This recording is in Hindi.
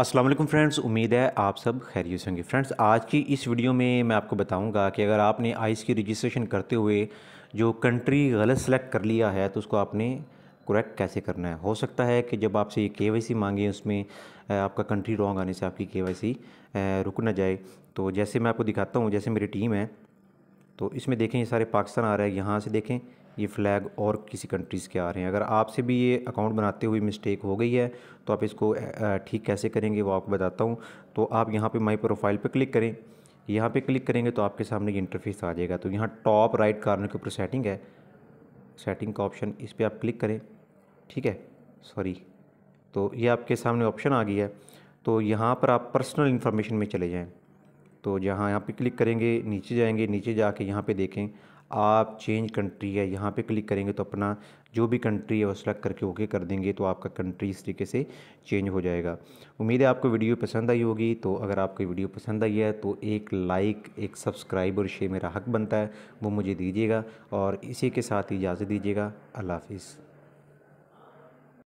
असलम फ्रेंड्स उम्मीद है आप सब खैरियत होंगे फ्रेंड्स आज की इस वीडियो में मैं आपको बताऊंगा कि अगर आपने आइस की रजिस्ट्रेशन करते हुए जो कंट्री गलत सेलेक्ट कर लिया है तो उसको आपने करेक्ट कैसे करना है हो सकता है कि जब आपसे ये के मांगे उसमें आपका कंट्री रॉन्ग आने से आपकी के रुक ना जाए तो जैसे मैं आपको दिखाता हूँ जैसे मेरी टीम है तो इसमें देखें ये सारे पाकिस्तान आ रहा है यहाँ से देखें ये फ़्लैग और किसी कंट्रीज़ के आ रहे हैं अगर आपसे भी ये अकाउंट बनाते हुए मिस्टेक हो गई है तो आप इसको ठीक कैसे करेंगे वो आपको बताता हूँ तो आप यहाँ पे माई प्रोफाइल पे क्लिक करें यहाँ पे क्लिक करेंगे तो आपके सामने ये इंटरफेस आ जाएगा तो यहाँ टॉप राइट कार्नर के ऊपर सेटिंग है सेटिंग का ऑप्शन इस पर आप क्लिक करें ठीक है सॉरी तो ये आपके सामने ऑप्शन आ गई है तो यहाँ पर आप पर्सनल इन्फॉर्मेशन में चले जाएँ तो जहाँ यहाँ पे क्लिक करेंगे नीचे जाएंगे नीचे जाके यहाँ पे देखें आप चेंज कंट्री है यहाँ पे क्लिक करेंगे तो अपना जो भी कंट्री है वो सेलेक्ट करके ओके कर देंगे तो आपका कंट्री इस तरीके से चेंज हो जाएगा उम्मीद है आपको वीडियो पसंद आई होगी तो अगर आपको वीडियो पसंद आई है तो एक लाइक एक सब्सक्राइब और शेयर मेरा हक बनता है वो मुझे दीजिएगा और इसी के साथ इजाज़त दीजिएगा अल्लाह हाफिज़